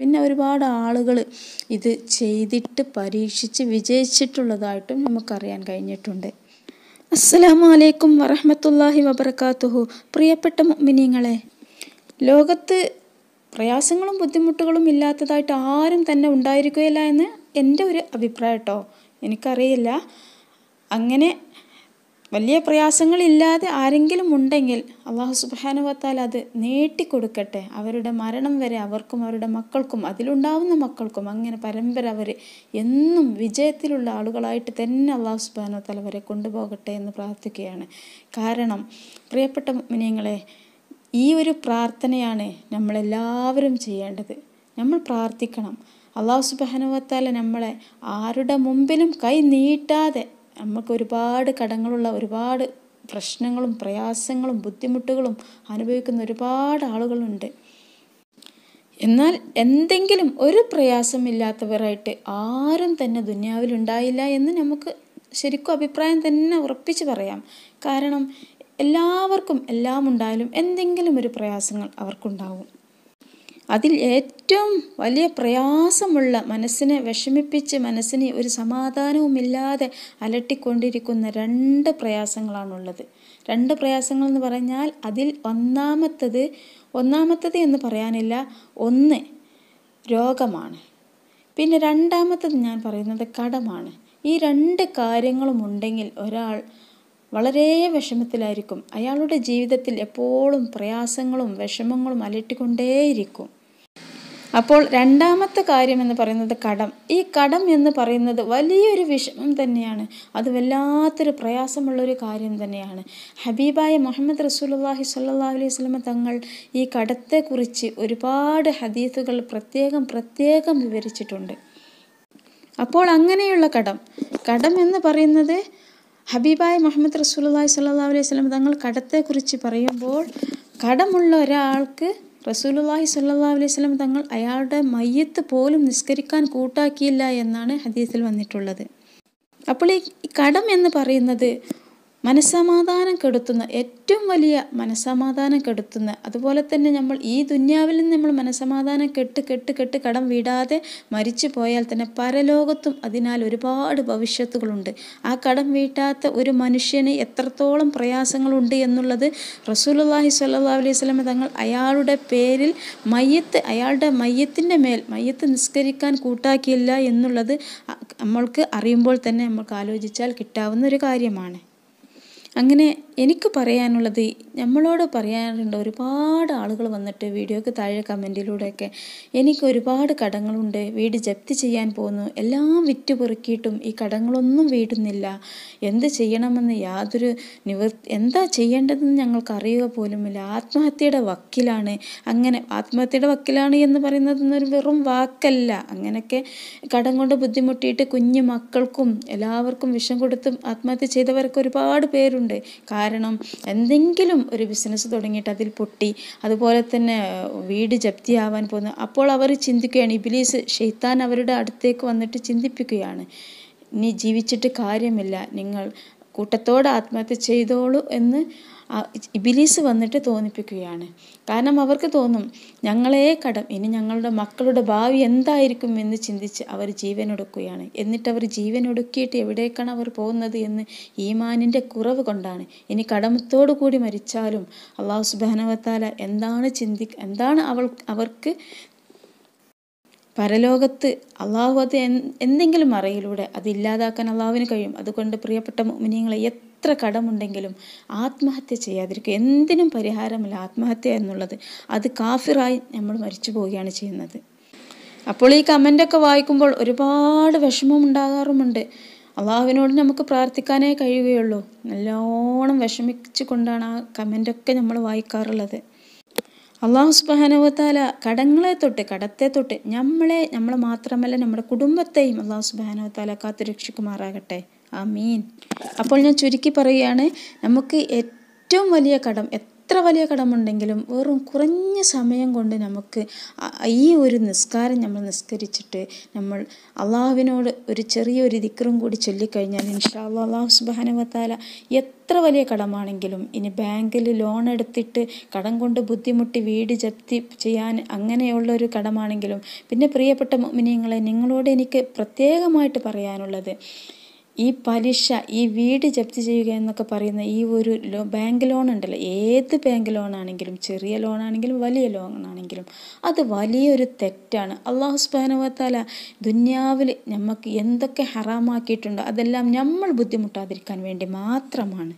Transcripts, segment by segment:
പിന്നെ ഒരുപാട് ആളുകൾ ഇത് ചെയ്തിട്ട് പരീക്ഷിച്ച് വിജയിച്ചിട്ടുള്ളതായിട്ടും നമുക്കറിയാൻ കഴിഞ്ഞിട്ടുണ്ട് അസ്സലാമു അലൈക്കും വറഹമത്തല്ലാഹി വബർക്കാത്തുഹു പ്രിയപ്പെട്ട മിനിങ്ങളെ ലോകത്ത് പ്രയാസങ്ങളും ബുദ്ധിമുട്ടുകളും ഇല്ലാത്തതായിട്ട് ആരും തന്നെ ഉണ്ടായിരിക്കുകയില്ല എന്ന് എൻ്റെ ഒരു അഭിപ്രായം കേട്ടോ എനിക്കറിയില്ല അങ്ങനെ വലിയ പ്രയാസങ്ങളില്ലാതെ ആരെങ്കിലും ഉണ്ടെങ്കിൽ അള്ളാഹു സുബാനുവത്താൽ അത് നീട്ടിക്കൊടുക്കട്ടെ അവരുടെ മരണം വരെ അവർക്കും അവരുടെ മക്കൾക്കും അതിലുണ്ടാവുന്ന മക്കൾക്കും അങ്ങനെ പരമ്പര അവർ എന്നും വിജയത്തിലുള്ള ആളുകളായിട്ട് തന്നെ അള്ളാഹു സുബാനുവത്താൽ അവരെ കൊണ്ടുപോകട്ടെ എന്ന് പ്രാർത്ഥിക്കുകയാണ് കാരണം പ്രിയപ്പെട്ട മിനിയങ്ങളെ ഈ ഒരു പ്രാർത്ഥനയാണ് നമ്മളെല്ലാവരും ചെയ്യേണ്ടത് നമ്മൾ പ്രാർത്ഥിക്കണം അള്ളാഹു സുബാനുവത്താൽ നമ്മളെ ആരുടെ മുമ്പിലും കൈ നീട്ടാതെ നമുക്ക് ഒരുപാട് കടങ്ങളുള്ള ഒരുപാട് പ്രശ്നങ്ങളും പ്രയാസങ്ങളും ബുദ്ധിമുട്ടുകളും അനുഭവിക്കുന്ന ഒരുപാട് ആളുകളുണ്ട് എന്നാൽ എന്തെങ്കിലും ഒരു പ്രയാസമില്ലാത്തവരായിട്ട് ആരും തന്നെ ദുന്യാവിലുണ്ടായില്ല എന്ന് നമുക്ക് ശരിക്കും അഭിപ്രായം തന്നെ ഉറപ്പിച്ച് പറയാം കാരണം എല്ലാവർക്കും എല്ലാം ഉണ്ടായാലും എന്തെങ്കിലും ഒരു പ്രയാസങ്ങൾ അവർക്കുണ്ടാവും അതിൽ ഏറ്റവും വലിയ പ്രയാസമുള്ള മനസ്സിനെ വിഷമിപ്പിച്ച് മനസ്സിന് ഒരു സമാധാനവുമില്ലാതെ അലട്ടിക്കൊണ്ടിരിക്കുന്ന രണ്ട് പ്രയാസങ്ങളാണുള്ളത് രണ്ട് പ്രയാസങ്ങൾ എന്ന് പറഞ്ഞാൽ അതിൽ ഒന്നാമത്തത് ഒന്നാമത്തത് എന്ന് പറയാനില്ല ഒന്ന് രോഗമാണ് പിന്നെ രണ്ടാമത്തത് ഞാൻ പറയുന്നത് കടമാണ് ഈ രണ്ട് കാര്യങ്ങളും ഉണ്ടെങ്കിൽ ഒരാൾ വളരെ വിഷമത്തിലായിരിക്കും അയാളുടെ ജീവിതത്തിൽ എപ്പോഴും പ്രയാസങ്ങളും വിഷമങ്ങളും അലട്ടിക്കൊണ്ടേയിരിക്കും അപ്പോൾ രണ്ടാമത്തെ കാര്യം എന്ന് പറയുന്നത് കടം ഈ കടം എന്ന് പറയുന്നത് വലിയൊരു വിഷമം തന്നെയാണ് അത് വല്ലാത്തൊരു പ്രയാസമുള്ളൊരു കാര്യം തന്നെയാണ് ഹബീബായ മുഹമ്മദ് റസൂലുള്ളാഹി സ്വല്ലല്ലാഹു അലൈഹി വസല്ലം തങ്ങൾ ഈ കടത്തെക്കുറിച്ച് ഒരുപാട് ഹദീസുകൾ പ്രത്യേകം പ്രത്യേകം വിവരിച്ചിട്ടുണ്ട് അപ്പോൾ അങ്ങനെയുള്ള കടം കടം എന്ന് പറയുന്നത് ഹബീബായ് മുഹമ്മദ് റസൂലുള്ളാഹി സ്വല്ലല്ലാഹു അലൈഹി വസല്ലം തങ്ങൾ കടത്തെക്കുറിച്ച് പറയുമ്പോൾ കടമുള്ള ഒരാൾക്ക് റസൂലുള്ളാഹി സ്വല്ലല്ലാഹു അലൈഹി വസല്ലം തങ്ങൾ അയാളുടെ മയ്യത്ത് പോലും നിസ്കരിക്കാൻ കൂട്ടാക്കിയില്ല എന്നാണ് ഹദീസിൽ വന്നിട്ടുള്ളത് അപ്പോൾ ഈ കടം എന്ന് പറയുന്നത് മനസ്സമാധാനം കെടുത്തുന്ന ഏറ്റവും വലിയ മനസ്സമാധാനം കെടുത്തുന്ന അതുപോലെ തന്നെ നമ്മൾ ഈ ദുന്യാവിൽ നിന്ന് നമ്മൾ മനസ്സമാധാനം കെട്ട് കെട്ട് കെട്ട് കടം വീടാതെ മരിച്ചു പോയാൽ തന്നെ പരലോകത്തും അതിനാൽ ഒരുപാട് ഭവിഷ്യത്തുകളുണ്ട് ആ കടം വീട്ടാത്ത ഒരു മനുഷ്യന് എത്രത്തോളം പ്രയാസങ്ങളുണ്ട് എന്നുള്ളത് റസൂലുല്ലാഹി സ്വല്ലാ അലൈഹി സ്വലമ തങ്ങൾ അയാളുടെ പേരിൽ മയ്യത്ത് അയാളുടെ മയ്യത്തിൻ്റെ മേൽ മയ്യത്ത് നിസ്കരിക്കാൻ കൂട്ടാക്കിയില്ല എന്നുള്ളത് നമ്മൾക്ക് അറിയുമ്പോൾ തന്നെ നമ്മൾക്ക് ആലോചിച്ചാൽ കിട്ടാവുന്ന ഒരു കാര്യമാണ് അങ്ങനെ എനിക്ക് പറയാനുള്ളത് നമ്മളോട് പറയാറുണ്ട് ഒരുപാട് ആളുകൾ വന്നിട്ട് വീഡിയോക്ക് താഴെ കമൻറ്റിലൂടെയൊക്കെ എനിക്ക് ഒരുപാട് കടങ്ങളുണ്ട് വീട് ജപ്തി ചെയ്യാൻ പോകുന്നു എല്ലാം വിറ്റ് പെറുക്കിയിട്ടും ഈ കടങ്ങളൊന്നും വീടുന്നില്ല എന്ത് ചെയ്യണമെന്ന് യാതൊരു നിവർ എന്താ ചെയ്യേണ്ടതെന്ന് ഞങ്ങൾക്ക് അറിയുക പോലുമില്ല ആത്മഹത്യയുടെ വക്കിലാണ് അങ്ങനെ ആത്മഹത്യയുടെ വക്കിലാണ് എന്ന് പറയുന്നത് ഒരു വെറും വാക്കല്ല അങ്ങനെയൊക്കെ കടം കൊണ്ട് ബുദ്ധിമുട്ടിയിട്ട് കുഞ്ഞു മക്കൾക്കും എല്ലാവർക്കും വിഷം കൊടുത്തും ആത്മഹത്യ ചെയ്തവരൊക്കെ ഒരുപാട് പേരുണ്ട് ഉണ്ട് കാരണം എന്തെങ്കിലും ഒരു ബിസിനസ് തുടങ്ങിയിട്ട് അതിൽ പൊട്ടി അതുപോലെ തന്നെ വീട് ജപ്തിയാവാൻ പോകുന്നു അപ്പോൾ അവർ ചിന്തിക്കുകയാണ് ഇബിലീസ് ഷെയ്ത്താൻ അവരുടെ അടുത്തേക്ക് വന്നിട്ട് ചിന്തിപ്പിക്കുകയാണ് ഇനി ജീവിച്ചിട്ട് കാര്യമില്ല നിങ്ങൾ കൂട്ടത്തോടെ ആത്മഹത്യ ചെയ്തോളൂ എന്ന് ഇബിലീസ് വന്നിട്ട് തോന്നിപ്പിക്കുകയാണ് കാരണം അവർക്ക് തോന്നും ഞങ്ങളെ കടം ഇനി ഞങ്ങളുടെ മക്കളുടെ ഭാവി എന്തായിരിക്കും എന്ന് ചിന്തിച്ച് അവർ ജീവനൊടുക്കുകയാണ് എന്നിട്ട് അവർ ജീവനൊടുക്കിയിട്ട് എവിടേക്കാണ് അവർ പോകുന്നത് എന്ന് ഈമാനിൻ്റെ കുറവ് കൊണ്ടാണ് ഇനി കടമത്തോടു കൂടി മരിച്ചാലും അള്ളാഹു സുബാനവത്താല എന്താണ് ചിന്തി എന്താണ് അവൾ അവർക്ക് പരലോകത്ത് അള്ളാഹു അത് എന്തെങ്കിലും മറയിലൂടെ അത് ഇല്ലാതാക്കാൻ അള്ളാഹുവിന് കഴിയും അതുകൊണ്ട് പ്രിയപ്പെട്ട മോമിനിയങ്ങളെ എത്ര കടമുണ്ടെങ്കിലും ആത്മഹത്യ ചെയ്യാതിരിക്കുക എന്തിനും പരിഹാരമില്ല ആത്മഹത്യ എന്നുള്ളത് അത് കാഫിറായി നമ്മൾ മരിച്ചു പോവുകയാണ് ചെയ്യുന്നത് അപ്പോൾ ഈ കമൻ്റൊക്കെ വായിക്കുമ്പോൾ ഒരുപാട് വിഷമം ഉണ്ടാകാറുമുണ്ട് അള്ളാഹുവിനോട് നമുക്ക് പ്രാർത്ഥിക്കാനേ കഴിയുകയുള്ളൂ നല്ലോണം വിഷമിച്ചു കൊണ്ടാണ് ആ കമൻ്റൊക്കെ നമ്മൾ വായിക്കാറുള്ളത് അള്ളാഹു സുബാനവത്താല കടങ്ങളെ തൊട്ട് കടത്തെ തൊട്ട് നമ്മളെ നമ്മളെ മാത്രമല്ല നമ്മുടെ കുടുംബത്തെയും അള്ളാഹു സുബാനവത്താല കാത്തു രക്ഷിക്കുമാറാകട്ടെ ആ മീൻ അപ്പോൾ ഞാൻ ചുരുക്കി പറയുകയാണ് നമുക്ക് ഏറ്റവും വലിയ കടം എത്ര വലിയ കടമുണ്ടെങ്കിലും വെറും കുറഞ്ഞ സമയം കൊണ്ട് നമുക്ക് ഈ ഒരു നിസ്കാരം നമ്മൾ നിസ്കരിച്ചിട്ട് നമ്മൾ അള്ളാഹുവിനോട് ഒരു ചെറിയൊരു ദിക്കറും കൂടി ചൊല്ലിക്കഴിഞ്ഞാൽ ഇൻഷാ അള്ളാഹു സുബാനുവത്താല എത്ര വലിയ കടമാണെങ്കിലും ഇനി ബാങ്കിൽ ലോൺ എടുത്തിട്ട് കടം കൊണ്ട് ബുദ്ധിമുട്ടി വീട് ജപ്തി ചെയ്യാൻ അങ്ങനെയുള്ള ഒരു കടമാണെങ്കിലും പിന്നെ പ്രിയപ്പെട്ട മിനിങ്ങളെ നിങ്ങളോട് എനിക്ക് പ്രത്യേകമായിട്ട് പറയാനുള്ളത് ഈ പലിശ ഈ വീട് ജപ്തി ചെയ്യുക എന്നൊക്കെ പറയുന്ന ഈ ഒരു ലോ ബാങ്ക് ലോൺ ഉണ്ടല്ലോ ഏത് ബാങ്ക് ലോണാണെങ്കിലും ചെറിയ ലോൺ ആണെങ്കിലും വലിയ ലോൺ ആണെങ്കിലും അത് വലിയൊരു തെറ്റാണ് അള്ളാഹു സുബാനുവത്താല ദുന്യാവിൽ നമുക്ക് എന്തൊക്കെ ഹറാമാക്കിയിട്ടുണ്ടോ അതെല്ലാം നമ്മൾ ബുദ്ധിമുട്ടാതിരിക്കാൻ വേണ്ടി മാത്രമാണ്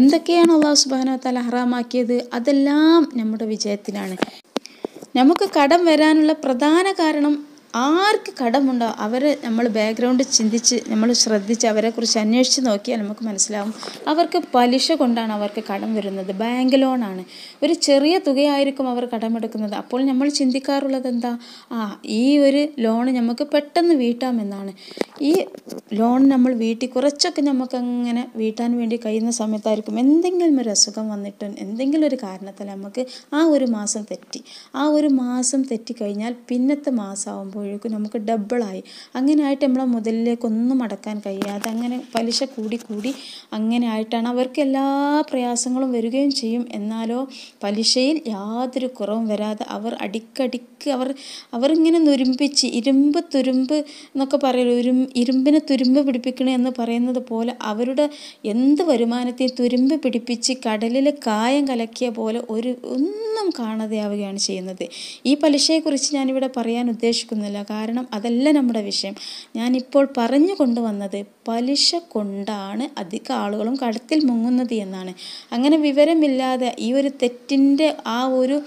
എന്തൊക്കെയാണ് അള്ളാഹു സുബാനുവത്താല ഹറാമാക്കിയത് അതെല്ലാം നമ്മുടെ വിജയത്തിനാണ് നമുക്ക് കടം വരാനുള്ള പ്രധാന കാരണം ആർക്ക് കടമുണ്ടോ അവരെ നമ്മൾ ബാക്ക്ഗ്രൗണ്ട് ചിന്തിച്ച് നമ്മൾ ശ്രദ്ധിച്ച് അവരെക്കുറിച്ച് അന്വേഷിച്ച് നോക്കിയാൽ നമുക്ക് മനസ്സിലാവും അവർക്ക് പലിശ കൊണ്ടാണ് അവർക്ക് കടം വരുന്നത് ബാങ്ക് ലോണാണ് ഒരു ചെറിയ തുകയായിരിക്കും അവർ കടമെടുക്കുന്നത് അപ്പോൾ നമ്മൾ ചിന്തിക്കാറുള്ളത് എന്താ ആ ഈ ഒരു ലോൺ നമുക്ക് പെട്ടെന്ന് വീട്ടാമെന്നാണ് ഈ ലോൺ നമ്മൾ വീട്ടിൽ കുറച്ചൊക്കെ നമുക്കങ്ങനെ വീട്ടാൻ വേണ്ടി കഴിയുന്ന സമയത്തായിരിക്കും എന്തെങ്കിലും ഒരു അസുഖം വന്നിട്ട് എന്തെങ്കിലും ഒരു കാരണത്താൽ നമുക്ക് ആ ഒരു മാസം തെറ്റി ആ ഒരു മാസം തെറ്റിക്കഴിഞ്ഞാൽ പിന്നത്തെ മാസമാകുമ്പോൾ ആകുമ്പോഴേക്കും നമുക്ക് ഡബിളായി ആയിട്ട് നമ്മളെ മുതലിലേക്കൊന്നും അടക്കാൻ കഴിയാതെ അങ്ങനെ പലിശ കൂടി കൂടി അങ്ങനെ ആയിട്ടാണ് അവർക്ക് എല്ലാ പ്രയാസങ്ങളും വരികയും ചെയ്യും എന്നാലോ പലിശയിൽ യാതൊരു കുറവും വരാതെ അവർ അടിക്കടിക്ക് അവർ അവരിങ്ങനെ നുരുമ്പിച്ച് ഇരുമ്പ് തുരുമ്പ് എന്നൊക്കെ പറയുള്ളൂ ഒരു ഇരുമ്പിനെ തുരുമ്പ് പിടിപ്പിക്കണേ എന്ന് പറയുന്നത് പോലെ അവരുടെ എന്ത് വരുമാനത്തെ തുരുമ്പ് പിടിപ്പിച്ച് കടലിൽ കായം കലക്കിയ പോലെ ഒരു ഒന്നും കാണാതെയാവുകയാണ് ചെയ്യുന്നത് ഈ പലിശയെക്കുറിച്ച് ഞാനിവിടെ പറയാൻ ഉദ്ദേശിക്കുന്നില്ല ഉണ്ടാവില്ല കാരണം അതല്ല നമ്മുടെ വിഷയം ഞാനിപ്പോൾ പറഞ്ഞു കൊണ്ടുവന്നത് പലിശ കൊണ്ടാണ് അധിക ആളുകളും കടത്തിൽ മുങ്ങുന്നത് എന്നാണ് അങ്ങനെ വിവരമില്ലാതെ ഈ ഒരു തെറ്റിൻ്റെ ആ ഒരു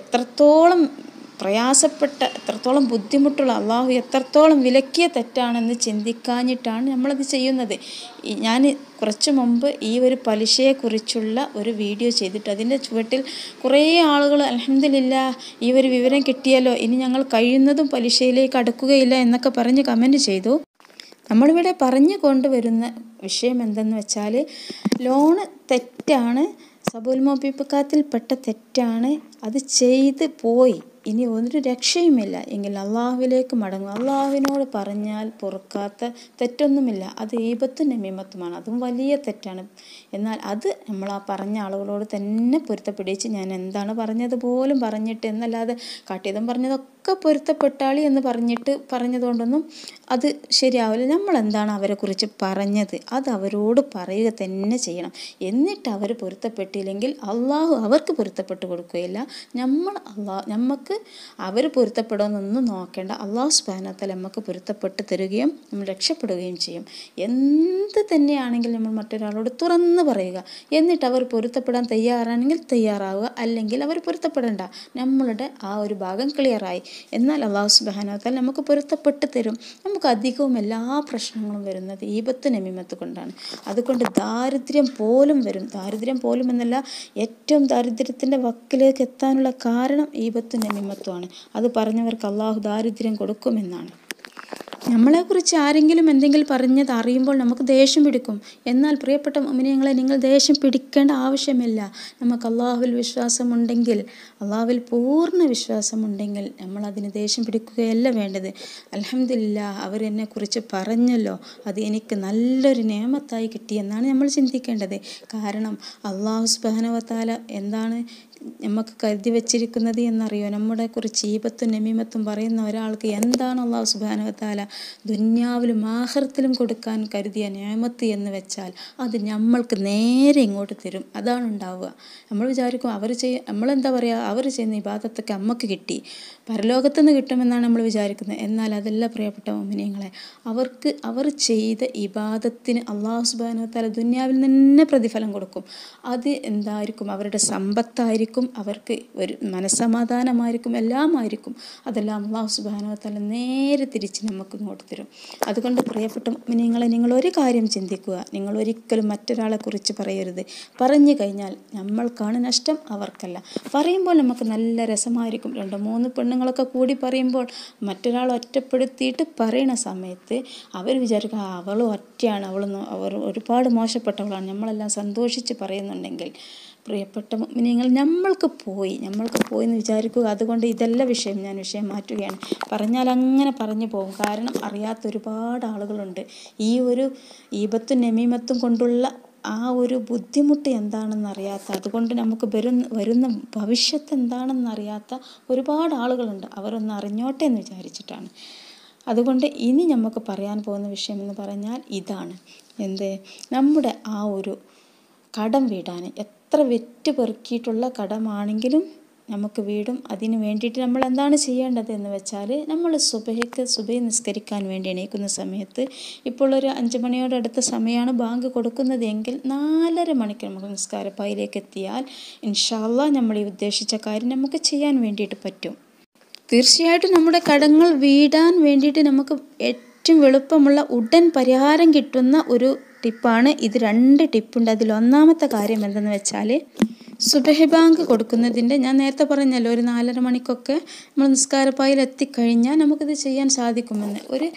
എത്രത്തോളം പ്രയാസപ്പെട്ട എത്രത്തോളം ബുദ്ധിമുട്ടുള്ള അള്ളാഹു എത്രത്തോളം വിലക്കിയ തെറ്റാണെന്ന് ചിന്തിക്കാഞ്ഞിട്ടാണ് നമ്മളത് ചെയ്യുന്നത് ഞാൻ കുറച്ച് മുമ്പ് ഈ ഒരു പലിശയെക്കുറിച്ചുള്ള ഒരു വീഡിയോ ചെയ്തിട്ട് അതിൻ്റെ ചുവട്ടിൽ കുറേ ആളുകൾ അലഹമില്ല ഈ ഒരു വിവരം കിട്ടിയാലോ ഇനി ഞങ്ങൾ കഴിയുന്നതും പലിശയിലേക്ക് അടുക്കുകയില്ല എന്നൊക്കെ പറഞ്ഞ് കമൻറ്റ് ചെയ്തു നമ്മളിവിടെ പറഞ്ഞു കൊണ്ടുവരുന്ന വിഷയം എന്തെന്ന് വെച്ചാൽ ലോണ് തെറ്റാണ് സബുൽ തെറ്റാണ് അത് ചെയ്ത് പോയി ഇനി ഒരു രക്ഷയുമില്ല എങ്കിൽ അള്ളാഹുവിലേക്ക് മടങ്ങും അള്ളാഹുവിനോട് പറഞ്ഞാൽ പുറക്കാത്ത തെറ്റൊന്നുമില്ല അത് ഈപത്തും നമീമത്തുമാണ് അതും വലിയ തെറ്റാണ് എന്നാൽ അത് നമ്മൾ ആ പറഞ്ഞ ആളുകളോട് തന്നെ പൊരുത്തപ്പെടിച്ച് ഞാൻ എന്താണ് പറഞ്ഞത് പോലും പറഞ്ഞിട്ട് എന്നല്ലാതെ കാട്ടിയതും പറഞ്ഞതൊക്കെ ഒക്കെ പൊരുത്തപ്പെട്ടാളി എന്ന് പറഞ്ഞിട്ട് പറഞ്ഞതുകൊണ്ടൊന്നും അത് ശരിയാവില്ല നമ്മൾ എന്താണ് അവരെക്കുറിച്ച് പറഞ്ഞത് അത് അവരോട് പറയുക തന്നെ ചെയ്യണം എന്നിട്ട് അവർ പൊരുത്തപ്പെട്ടില്ലെങ്കിൽ അള്ളാഹു അവർക്ക് പൊരുത്തപ്പെട്ട് കൊടുക്കുകയില്ല നമ്മൾ അള്ളാഹ് നമുക്ക് അവർ പൊരുത്തപ്പെടുമെന്നൊന്നും നോക്കേണ്ട അള്ളാഹു സ്പാനത്തിൽ നമുക്ക് പൊരുത്തപ്പെട്ട് തരികയും നമ്മൾ രക്ഷപ്പെടുകയും ചെയ്യും എന്ത് തന്നെയാണെങ്കിലും നമ്മൾ മറ്റൊരാളോട് തുറന്ന് പറയുക എന്നിട്ട് അവർ പൊരുത്തപ്പെടാൻ തയ്യാറാണെങ്കിൽ തയ്യാറാവുക അല്ലെങ്കിൽ അവർ പൊരുത്തപ്പെടേണ്ട നമ്മളുടെ ആ ഒരു ഭാഗം ക്ലിയറായി എന്നാൽ അള്ളാഹു സുബാനാത്താൽ നമുക്ക് പൊരുത്തപ്പെട്ട് തരും നമുക്ക് അധികവും എല്ലാ പ്രശ്നങ്ങളും വരുന്നത് ഈപത്ത് നമിമത്ത് കൊണ്ടാണ് അതുകൊണ്ട് ദാരിദ്ര്യം പോലും വരും ദാരിദ്ര്യം പോലും എന്നല്ല ഏറ്റവും ദാരിദ്ര്യത്തിൻ്റെ വക്കിലേക്ക് എത്താനുള്ള കാരണം ഈപത്ത് നമിമത്വമാണ് അത് പറഞ്ഞവർക്ക് അള്ളാഹു ദാരിദ്ര്യം കൊടുക്കുമെന്നാണ് നമ്മളെക്കുറിച്ച് ആരെങ്കിലും എന്തെങ്കിലും പറഞ്ഞത് അറിയുമ്പോൾ നമുക്ക് ദേഷ്യം പിടിക്കും എന്നാൽ പ്രിയപ്പെട്ട മമിനിയങ്ങളെ നിങ്ങൾ ദേഷ്യം പിടിക്കേണ്ട ആവശ്യമില്ല നമുക്ക് അള്ളാഹുവിൽ വിശ്വാസമുണ്ടെങ്കിൽ അള്ളാഹുവിൽ പൂർണ്ണ വിശ്വാസമുണ്ടെങ്കിൽ നമ്മൾ ദേഷ്യം പിടിക്കുകയല്ല വേണ്ടത് അലഹമില്ല അവരെന്നെ കുറിച്ച് പറഞ്ഞല്ലോ അത് എനിക്ക് നല്ലൊരു നിയമത്തായി കിട്ടിയെന്നാണ് നമ്മൾ ചിന്തിക്കേണ്ടത് കാരണം അള്ളാഹു സുബാനവത്താല എന്താണ് നമുക്ക് കരുതി വെച്ചിരിക്കുന്നത് എന്നറിയോ നമ്മുടെ കുറിച്ച് ഈപത്തും നമീമത്തും പറയുന്ന ഒരാൾക്ക് എന്താണ് അള്ളാഹു സുബാനുവത്താല ദുന്യാവിലും ആഹൃത്തിലും കൊടുക്കാൻ കരുതിയ നിയമത്ത് എന്ന് വെച്ചാൽ അത് നമ്മൾക്ക് നേരെ ഇങ്ങോട്ട് തരും അതാണ് ഉണ്ടാവുക നമ്മൾ വിചാരിക്കും അവർ ചെയ്യ നമ്മളെന്താ പറയുക അവർ ചെയ്യുന്ന ഈ ഭാഗത്തൊക്കെ അമ്മക്ക് കിട്ടി പരലോകത്തു നിന്ന് കിട്ടുമെന്നാണ് നമ്മൾ വിചാരിക്കുന്നത് എന്നാൽ അതല്ല പ്രിയപ്പെട്ട മോമിനിയങ്ങളെ അവർക്ക് അവർ ചെയ്ത ഇബാദത്തിന് അള്ളാഹു തല ദുന്യാവിൽ തന്നെ പ്രതിഫലം കൊടുക്കും അത് എന്തായിരിക്കും അവരുടെ സമ്പത്തായിരിക്കും അവർക്ക് ഒരു മനസ്സമാധാനമായിരിക്കും ആയിരിക്കും അതെല്ലാം അള്ളാഹു തല നേരെ തിരിച്ച് നമുക്ക് ഇങ്ങോട്ട് തരും അതുകൊണ്ട് പ്രിയപ്പെട്ട മോമിനിയങ്ങളെ നിങ്ങൾ ഒരു കാര്യം ചിന്തിക്കുക നിങ്ങൾ ഒരിക്കലും മറ്റൊരാളെ കുറിച്ച് പറയരുത് പറഞ്ഞു കഴിഞ്ഞാൽ നമ്മൾക്കാണ് നഷ്ടം അവർക്കല്ല പറയുമ്പോൾ നമുക്ക് നല്ല രസമായിരിക്കും രണ്ട് മൂന്ന് പെണ്ണുങ്ങൾ കാരണങ്ങളൊക്കെ കൂടി പറയുമ്പോൾ മറ്റൊരാൾ ഒറ്റപ്പെടുത്തിയിട്ട് പറയുന്ന സമയത്ത് അവർ വിചാരിക്കുക അവൾ ഒറ്റയാണ് അവൾ അവർ ഒരുപാട് മോശപ്പെട്ടവളാണ് നമ്മളെല്ലാം സന്തോഷിച്ച് പറയുന്നുണ്ടെങ്കിൽ പ്രിയപ്പെട്ട നിങ്ങൾ നമ്മൾക്ക് പോയി നമ്മൾക്ക് പോയി എന്ന് വിചാരിക്കുക അതുകൊണ്ട് ഇതല്ല വിഷയം ഞാൻ വിഷയം മാറ്റുകയാണ് പറഞ്ഞാൽ അങ്ങനെ പറഞ്ഞു പോകും കാരണം അറിയാത്ത ഒരുപാട് ആളുകളുണ്ട് ഈ ഒരു ഈപത്തും നമീമത്തും കൊണ്ടുള്ള ആ ഒരു ബുദ്ധിമുട്ട് അറിയാത്ത അതുകൊണ്ട് നമുക്ക് വരുന്ന വരുന്ന ഭവിഷ്യത്ത് എന്താണെന്നറിയാത്ത ഒരുപാട് ആളുകളുണ്ട് അവരൊന്ന് അറിഞ്ഞോട്ടെ എന്ന് വിചാരിച്ചിട്ടാണ് അതുകൊണ്ട് ഇനി നമുക്ക് പറയാൻ പോകുന്ന വിഷയം എന്ന് പറഞ്ഞാൽ ഇതാണ് എന്ത് നമ്മുടെ ആ ഒരു കടം വീടാൻ എത്ര വെറ്റ് പെറുക്കിയിട്ടുള്ള കടമാണെങ്കിലും നമുക്ക് വീടും അതിന് വേണ്ടിയിട്ട് നമ്മൾ എന്താണ് ചെയ്യേണ്ടത് എന്ന് വെച്ചാൽ നമ്മൾ സുബയ്ക്ക് സുബഹി നിസ്കരിക്കാൻ വേണ്ടി എണീക്കുന്ന സമയത്ത് ഇപ്പോൾ ഒരു അഞ്ച് മണിയോട് അടുത്ത സമയമാണ് ബാങ്ക് കൊടുക്കുന്നത് എങ്കിൽ നാലര മണിക്ക് നമുക്ക് നിസ്കാരപ്പായിലേക്ക് എത്തിയാൽ ഇൻഷാല്ല നമ്മൾ ഈ ഉദ്ദേശിച്ച കാര്യം നമുക്ക് ചെയ്യാൻ വേണ്ടിയിട്ട് പറ്റും തീർച്ചയായിട്ടും നമ്മുടെ കടങ്ങൾ വീടാൻ വേണ്ടിയിട്ട് നമുക്ക് ഏറ്റവും എളുപ്പമുള്ള ഉടൻ പരിഹാരം കിട്ടുന്ന ഒരു ടിപ്പാണ് ഇത് രണ്ട് ടിപ്പുണ്ട് അതിൽ ഒന്നാമത്തെ കാര്യം എന്തെന്ന് വെച്ചാൽ സുബഹി ബാങ്ക് കൊടുക്കുന്നതിൻ്റെ ഞാൻ നേരത്തെ പറഞ്ഞല്ലോ ഒരു നാലര മണിക്കൊക്കെ നമ്മൾ നിസ്കാരപ്പായിൽ എത്തിക്കഴിഞ്ഞാൽ നമുക്കിത് ചെയ്യാൻ സാധിക്കുമെന്ന് ഒരു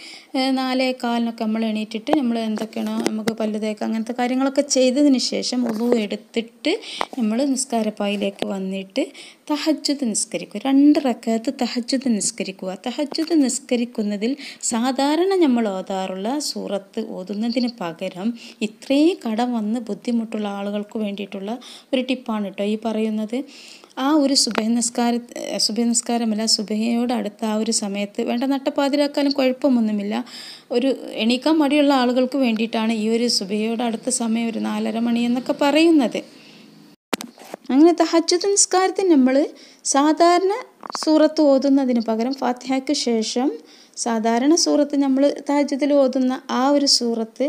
നാലേ കാലിനൊക്കെ നമ്മൾ എണീറ്റിട്ട് നമ്മൾ എന്തൊക്കെയാണോ നമുക്ക് പല്ലു തേക്കുക അങ്ങനത്തെ കാര്യങ്ങളൊക്കെ ചെയ്തതിന് ശേഷം ഉപ എടുത്തിട്ട് നമ്മൾ നിസ്കാരപ്പായിലേക്ക് വന്നിട്ട് തഹജ്ജുദ് നിസ്കരിക്കുക രണ്ട് റക്കത്ത് തഹജ്ജുദ് നിസ്കരിക്കുക തഹജ്ജുദ് നിസ്കരിക്കുന്നതിൽ സാധാരണ നമ്മൾ ഓതാറുള്ള സൂറത്ത് ഓതുന്നതിന് പകരം ഇത്രയും കടം വന്ന് ബുദ്ധിമുട്ടുള്ള ആളുകൾക്ക് വേണ്ടിയിട്ടുള്ള ഒരു ടിപ്പാണ് കേട്ടോ ഈ പറയുന്നത് ആ ഒരു സുബഹ നിസ്കാര സുബഹ നിസ്കാരമല്ല സുബഹയോട് അടുത്ത ആ ഒരു സമയത്ത് വേണ്ട നട്ടപ്പാതിരാക്കാലും കുഴപ്പമൊന്നുമില്ല ഒരു എണീക്കാൻ മടിയുള്ള ആളുകൾക്ക് വേണ്ടിയിട്ടാണ് ഈ ഒരു സുബഹയോട് അടുത്ത സമയം ഒരു നാലര മണി എന്നൊക്കെ പറയുന്നത് അങ്ങനെ തഹജുദ് നിസ്കാരത്തിന് നമ്മൾ സാധാരണ സൂറത്ത് ഓതുന്നതിന് പകരം ഫാത്തിഹയ്ക്ക് ശേഷം സാധാരണ സൂറത്ത് നമ്മൾ തഹജുദിൽ ഓതുന്ന ആ ഒരു സൂറത്ത്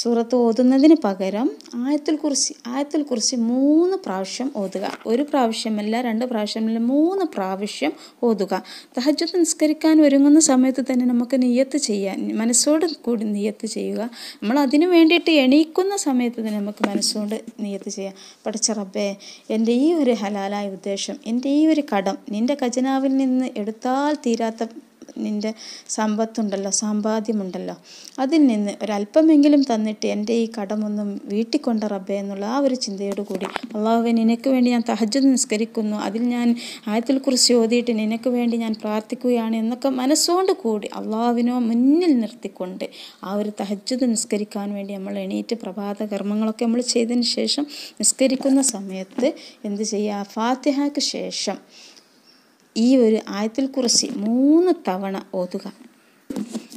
സൂറത്ത് ഓതുന്നതിന് പകരം ആയത്തിൽ കുറിച്ച് ആയത്തിൽ കുറിച്ച് മൂന്ന് പ്രാവശ്യം ഓതുക ഒരു പ്രാവശ്യമല്ല രണ്ട് പ്രാവശ്യമല്ല മൂന്ന് പ്രാവശ്യം ഓതുക തഹജ് നിസ്കരിക്കാൻ ഒരുങ്ങുന്ന സമയത്ത് തന്നെ നമുക്ക് നിയ്യത്ത് ചെയ്യാൻ മനസ്സോട് കൂടി നിയ്യത്ത് ചെയ്യുക നമ്മൾ അതിനു വേണ്ടിയിട്ട് എണീക്കുന്ന സമയത്ത് തന്നെ നമുക്ക് മനസ്സുകൊണ്ട് നിയ്യത്ത് ചെയ്യാം പഠിച്ച റബ്ബേ എൻ്റെ ഈ ഒരു ഹലാലായ ഉദ്ദേശം എൻ്റെ ഈ ഒരു കടം നിൻ്റെ ഖജനാവിൽ നിന്ന് എടുത്താൽ തീരാത്ത നിൻ്റെ സമ്പത്തുണ്ടല്ലോ സമ്പാദ്യമുണ്ടല്ലോ അതിൽ നിന്ന് ഒരല്പമെങ്കിലും തന്നിട്ട് എൻ്റെ ഈ കടമൊന്നും വീട്ടിക്കൊണ്ട റബ്ബേ എന്നുള്ള ആ ഒരു ചിന്തയോട് കൂടി അള്ളാഹുവെ നിനക്ക് വേണ്ടി ഞാൻ തഹജ്ജുദ് നിസ്കരിക്കുന്നു അതിൽ ഞാൻ ആയത്തിൽ കുറിച്ച് ഓതിയിട്ട് നിനക്ക് വേണ്ടി ഞാൻ പ്രാർത്ഥിക്കുകയാണ് എന്നൊക്കെ മനസ്സുകൊണ്ട് കൂടി അള്ളാഹുവിനോ മുന്നിൽ നിർത്തിക്കൊണ്ട് ആ ഒരു തഹജ്ജുദ് നിസ്കരിക്കാൻ വേണ്ടി നമ്മൾ എണീറ്റ് പ്രഭാത കർമ്മങ്ങളൊക്കെ നമ്മൾ ചെയ്തതിന് ശേഷം നിസ്കരിക്കുന്ന സമയത്ത് എന്ത് ചെയ്യുക ഫാത്തിഹയ്ക്ക് ശേഷം ഈ ഒരു ആയത്തിൽ കുറച്ച് മൂന്ന് തവണ ഓതുക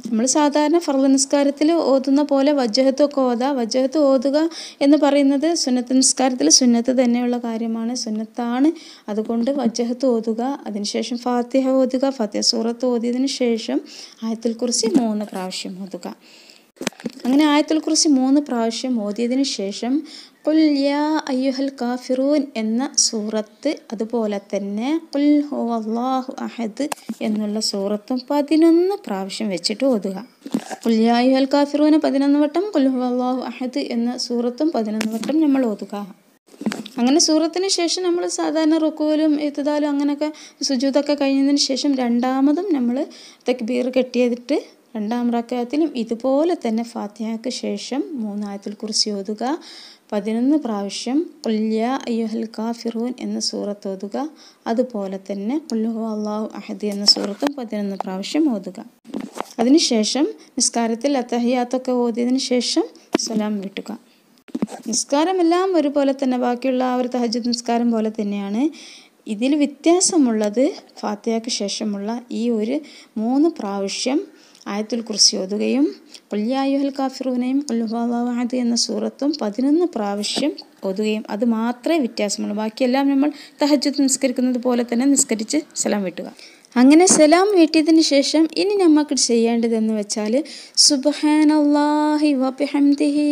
നമ്മൾ സാധാരണ ഫർദ് നിസ്കാരത്തിൽ ഓതുന്ന പോലെ വജ്ജഹത്തൊക്കെ ഓതാ വജ്ജഹത്ത് ഓതുക എന്ന് പറയുന്നത് സുന്നത്ത് നിസ്കാരത്തിൽ സുന്നത്ത് തന്നെയുള്ള കാര്യമാണ് സുന്നത്താണ് അതുകൊണ്ട് വജ്ജഹത്ത് ഓതുക അതിനുശേഷം ഫാത്തിഹ ഓതുക ഫാത്തിഹ സൂറത്ത് ഓതിയതിനു ശേഷം ആയത്തിൽ കുറിച്ച് മൂന്ന് പ്രാവശ്യം ഓതുക അങ്ങനെ ആയത്തിൽ കുറിച്ച് മൂന്ന് പ്രാവശ്യം ഓതിയതിനു ശേഷം ഖുൽ യാ അയ്യുഹൽ കാഫിറൂൻ എന്ന സൂറത്ത് അതുപോലെ തന്നെ ഖുൽ ഹു അള്ളാഹു അഹദ് എന്നുള്ള സൂറത്തും പതിനൊന്ന് പ്രാവശ്യം വെച്ചിട്ട് ഓതുക ഖുൽ യാ അയ്യുഹൽ കാഫിറൂന് പതിനൊന്ന് വട്ടം ഖുൽ ഹു അള്ളാഹു അഹദ് എന്ന സൂറത്തും പതിനൊന്ന് വട്ടം നമ്മൾ ഓതുക അങ്ങനെ സൂറത്തിന് ശേഷം നമ്മൾ സാധാരണ റുക്കുവിലും എത്തുതാലും അങ്ങനെയൊക്കെ സുജൂതൊക്കെ കഴിഞ്ഞതിന് ശേഷം രണ്ടാമതും നമ്മൾ തക്ബീർ കെട്ടിയതിട്ട് രണ്ടാം റക്കാത്തിലും ഇതുപോലെ തന്നെ ഫാത്തിഹയ്ക്ക് ശേഷം മൂന്നായത്തിൽ കുറിച്ച് ഓതുക പതിനൊന്ന് പ്രാവശ്യം ഉല്യ അയ്യുഹൽ കാഫിറൂൻ എന്ന സൂറത്ത് ഓതുക അതുപോലെ തന്നെ ഉല്ലുഹു അള്ളാഹു അഹദ് എന്ന സൂറത്തും പതിനൊന്ന് പ്രാവശ്യം ഓതുക അതിനുശേഷം നിസ്കാരത്തിൽ അത്തഹിയാത്തൊക്കെ ഓതിയതിനു ശേഷം സ്വലാം വീട്ടുക നിസ്കാരമെല്ലാം ഒരുപോലെ തന്നെ ബാക്കിയുള്ള ആ ഒരു തഹജ് നിസ്കാരം പോലെ തന്നെയാണ് ഇതിൽ വ്യത്യാസമുള്ളത് ഫാത്തിയാക്ക് ശേഷമുള്ള ഈ ഒരു മൂന്ന് പ്രാവശ്യം ആയത്തുൽ കുറിച്ച് ഓതുകയും കൊല്യായുഹൽ കാഫിറൂനെയും കൊല്ലുഹാദ് എന്ന സൂറത്തും പതിനൊന്ന് പ്രാവശ്യം ഓതുകയും അത് മാത്രമേ വ്യത്യാസമുള്ളൂ ബാക്കിയെല്ലാം നമ്മൾ തഹജത്ത് നിസ്കരിക്കുന്നത് പോലെ തന്നെ നിസ്കരിച്ച് സലാം വീട്ടുക അങ്ങനെ സലാം വീട്ടിയതിന് ശേഷം ഇനി നമുക്ക് എന്ന് വെച്ചാൽ സുബഹാനല്ലാഹി വബിഹംദിഹി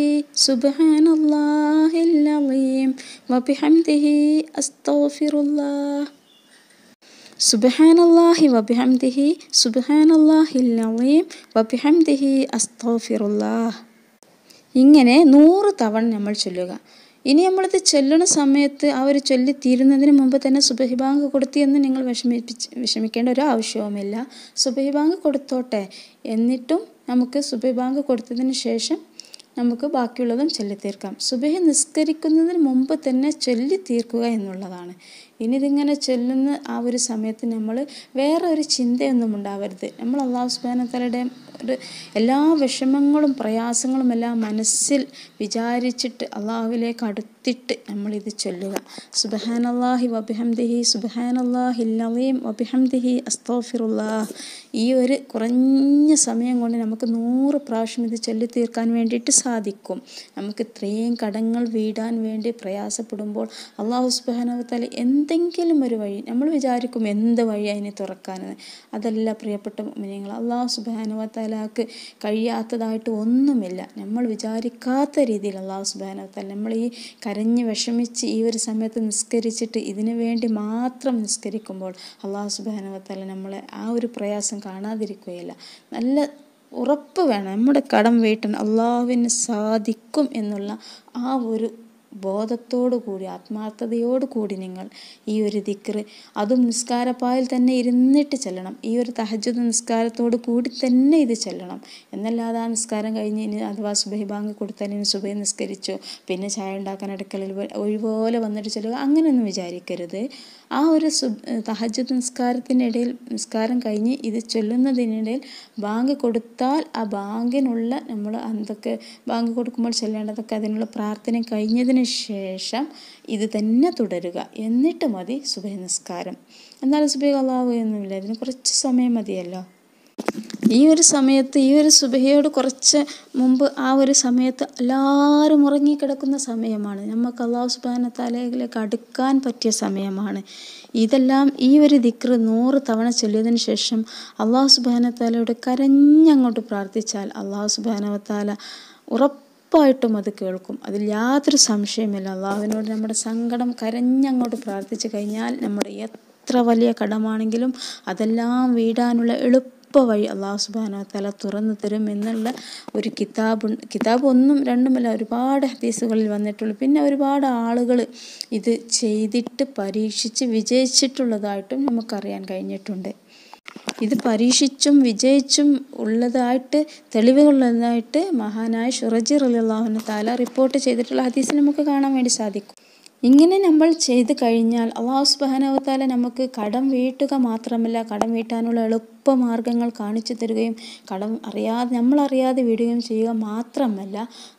വബിഹംദിഹി അസ്തഗ്ഫിറുല്ലാഹ് സുബഹാൻ വബിഹംദിഹി സുബഹാൻ നവീം വബിഹംദിഹി അസ്തോഫിറുല്ലാഹ് ഇങ്ങനെ നൂറ് തവണ നമ്മൾ ചൊല്ലുക ഇനി നമ്മളിത് ചൊല്ലുന്ന സമയത്ത് അവർ ചൊല്ലി തീരുന്നതിന് മുമ്പ് തന്നെ സുബഹിബാങ്ക് എന്ന് നിങ്ങൾ വിഷമിപ്പിച്ച് വിഷമിക്കേണ്ട ഒരു ആവശ്യവുമില്ല സുബഹിബാങ്ക് കൊടുത്തോട്ടെ എന്നിട്ടും നമുക്ക് സുബഹിബാങ്ക് കൊടുത്തതിന് ശേഷം നമുക്ക് ബാക്കിയുള്ളതും ചൊല്ലിത്തീർക്കാം സുബഹി നിസ്കരിക്കുന്നതിന് മുമ്പ് തന്നെ ചൊല്ലി തീർക്കുക എന്നുള്ളതാണ് ഇനി ഇതിങ്ങനെ ചെല്ലുന്ന ആ ഒരു സമയത്ത് നമ്മൾ വേറെ ഒരു ചിന്തയൊന്നും ഉണ്ടാവരുത് നമ്മൾ അള്ളാഹു സുബാനത്തലയുടെ ഒരു എല്ലാ വിഷമങ്ങളും പ്രയാസങ്ങളും എല്ലാം മനസ്സിൽ വിചാരിച്ചിട്ട് അള്ളാഹുവിലേക്ക് അടുത്ത് പതിനെട്ടിട്ട് നമ്മളിത് ചൊല്ലുക സുബഹാനല്ലാഹി വബിഹംദിഹി സുബഹാനല്ലാഹില്ലീം വബിഹംദിഹി അസ്തോഫിറുല്ലാഹ് ഈ ഒരു കുറഞ്ഞ സമയം കൊണ്ട് നമുക്ക് നൂറ് പ്രാവശ്യം ഇത് ചൊല്ലി തീർക്കാൻ വേണ്ടിയിട്ട് സാധിക്കും നമുക്ക് ഇത്രയും കടങ്ങൾ വീടാൻ വേണ്ടി പ്രയാസപ്പെടുമ്പോൾ അള്ളാഹു സുബഹാനവത്താൽ എന്തെങ്കിലും ഒരു വഴി നമ്മൾ വിചാരിക്കും എന്ത് വഴി അതിനെ തുറക്കാനെന്ന് അതല്ല പ്രിയപ്പെട്ട നിങ്ങൾ അള്ളാഹു സുബഹാനുവത്താലാക്ക് കഴിയാത്തതായിട്ട് ഒന്നുമില്ല നമ്മൾ വിചാരിക്കാത്ത രീതിയിൽ അള്ളാഹു സുബാനവത്താൽ നമ്മൾ ഈ കരഞ്ഞ് വിഷമിച്ച് ഈ ഒരു സമയത്ത് നിസ്കരിച്ചിട്ട് ഇതിനു വേണ്ടി മാത്രം നിസ്കരിക്കുമ്പോൾ അള്ളാഹു സുബാനവത്തല്ല നമ്മളെ ആ ഒരു പ്രയാസം കാണാതിരിക്കുകയില്ല നല്ല ഉറപ്പ് വേണം നമ്മുടെ കടം വീട്ടാൻ അള്ളാഹുവിന് സാധിക്കും എന്നുള്ള ആ ഒരു ബോധത്തോടു കൂടി ആത്മാർത്ഥതയോടു കൂടി നിങ്ങൾ ഈ ഒരു ദിക്ർ അതും നിസ്കാരപ്പായിൽ തന്നെ ഇരുന്നിട്ട് ചെല്ലണം ഈ ഒരു തഹജുദ് നിസ്കാരത്തോടു കൂടി തന്നെ ഇത് ചെല്ലണം എന്നല്ലാതെ ആ നിസ്കാരം കഴിഞ്ഞ് ഇനി അഥവാ സുബൈ ബാങ്ക് കൊടുത്താൽ ഇനി സുബൈ നിസ്കരിച്ചു പിന്നെ ചായ ഉണ്ടാക്കാൻ അടുക്കളിൽ ഒരുപോലെ വന്നിട്ട് ചെല്ലുക അങ്ങനെയൊന്നും വിചാരിക്കരുത് ആ ഒരു സു തഹജുദ് നിസ്കാരത്തിനിടയിൽ നിസ്കാരം കഴിഞ്ഞ് ഇത് ചൊല്ലുന്നതിനിടയിൽ ബാങ്ക് കൊടുത്താൽ ആ ബാങ്കിനുള്ള നമ്മൾ എന്തൊക്കെ ബാങ്ക് കൊടുക്കുമ്പോൾ ചെല്ലേണ്ടതൊക്കെ അതിനുള്ള പ്രാർത്ഥന കഴിഞ്ഞതിന് ശേഷം ഇത് തന്നെ തുടരുക എന്നിട്ട് മതി സുബഹി നിസ്കാരം എന്നാലും സുബഹി അള്ളാവുകയൊന്നുമില്ല ഇതിന് കുറച്ച് സമയം മതിയല്ലോ ഈ ഒരു സമയത്ത് ഈ ഒരു സുബഹയോട് കുറച്ച് മുമ്പ് ആ ഒരു സമയത്ത് എല്ലാവരും ഉറങ്ങിക്കിടക്കുന്ന സമയമാണ് നമുക്ക് അള്ളാഹു സുബാന തലയിലേക്ക് അടുക്കാൻ പറ്റിയ സമയമാണ് ഇതെല്ലാം ഈ ഒരു ദിക്റ് നൂറ് തവണ ചൊല്ലിയതിന് ശേഷം അള്ളാഹു സുബാന തലയോട് കരഞ്ഞങ്ങോട്ട് പ്രാർത്ഥിച്ചാൽ അള്ളാഹു സുബാനവത്താല ഉറപ്പ് ഉറപ്പായിട്ടും അത് കേൾക്കും അതിൽ യാതൊരു സംശയമില്ല അള്ളാഹുവിനോട് നമ്മുടെ സങ്കടം കരഞ്ഞങ്ങോട്ട് പ്രാർത്ഥിച്ചു കഴിഞ്ഞാൽ നമ്മുടെ എത്ര വലിയ കടമാണെങ്കിലും അതെല്ലാം വീടാനുള്ള എളുപ്പ എളുപ്പ വഴി അള്ളാഹു സുബാന തല തുറന്നു തരും എന്നുള്ള ഒരു കിതാബ് കിതാബ് ഒന്നും രണ്ടുമല്ല ഒരുപാട് ഹദീസുകളിൽ വന്നിട്ടുള്ളൂ പിന്നെ ഒരുപാട് ആളുകൾ ഇത് ചെയ്തിട്ട് പരീക്ഷിച്ച് വിജയിച്ചിട്ടുള്ളതായിട്ടും നമുക്കറിയാൻ കഴിഞ്ഞിട്ടുണ്ട് ഇത് പരീക്ഷിച്ചും വിജയിച്ചും ഉള്ളതായിട്ട് തെളിവുകളുള്ളതായിട്ട് മഹാനായ ഷുറജി റലി അള്ളാഹുന താല റിപ്പോർട്ട് ചെയ്തിട്ടുള്ള ഹദീസ് നമുക്ക് കാണാൻ വേണ്ടി സാധിക്കും ഇങ്ങനെ നമ്മൾ ചെയ്ത് കഴിഞ്ഞാൽ അള്ളാഹു സുബാനവത്താല നമുക്ക് കടം വീട്ടുക മാത്രമല്ല കടം വീട്ടാനുള്ള എളുപ്പമാർഗ്ഗങ്ങൾ കാണിച്ചു തരികയും കടം അറിയാതെ നമ്മളറിയാതെ വീടുകയും ചെയ്യുക മാത്രമല്ല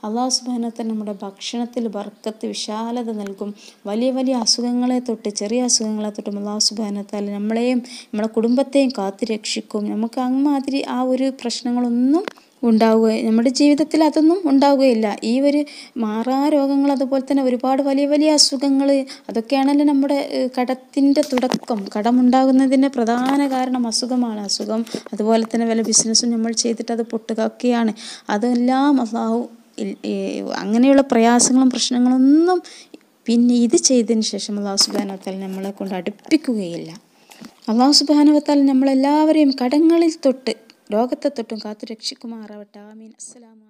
അള്ളാഹു സുബാനവത്താല നമ്മുടെ ഭക്ഷണത്തിൽ ബർക്കത്ത് വിശാലത നൽകും വലിയ വലിയ അസുഖങ്ങളെ തൊട്ട് ചെറിയ അസുഖങ്ങളെ തൊട്ടും അള്ളാഹു സുബാനവത്താല നമ്മളെയും നമ്മുടെ കുടുംബത്തെയും കാത്തു രക്ഷിക്കും നമുക്ക് അങ്ങാതിരി ആ ഒരു പ്രശ്നങ്ങളൊന്നും ഉണ്ടാവുക നമ്മുടെ ജീവിതത്തിൽ അതൊന്നും ഉണ്ടാവുകയില്ല ഈ ഒരു മാറാ രോഗങ്ങൾ അതുപോലെ തന്നെ ഒരുപാട് വലിയ വലിയ അസുഖങ്ങൾ അതൊക്കെയാണല്ലോ നമ്മുടെ കടത്തിൻ്റെ തുടക്കം കടമുണ്ടാകുന്നതിൻ്റെ പ്രധാന കാരണം അസുഖമാണ് അസുഖം അതുപോലെ തന്നെ വല്ല ബിസിനസ്സും നമ്മൾ ചെയ്തിട്ട് അത് പൊട്ടുകയൊക്കെയാണ് അതെല്ലാം അള്ളാഹു അങ്ങനെയുള്ള പ്രയാസങ്ങളും പ്രശ്നങ്ങളൊന്നും പിന്നെ ഇത് ചെയ്തതിന് ശേഷം അള്ളാഹു സുബാനത്താൽ നമ്മളെ കൊണ്ട് അടുപ്പിക്കുകയില്ല അള്ളാഹു സുബാനവത്താൽ നമ്മളെല്ലാവരെയും കടങ്ങളിൽ തൊട്ട് ലോകത്തെ തൊട്ടും കാത്തു രക്ഷിക്കുമാറാവട്ടെ ആമീൻ അസ്സലാമു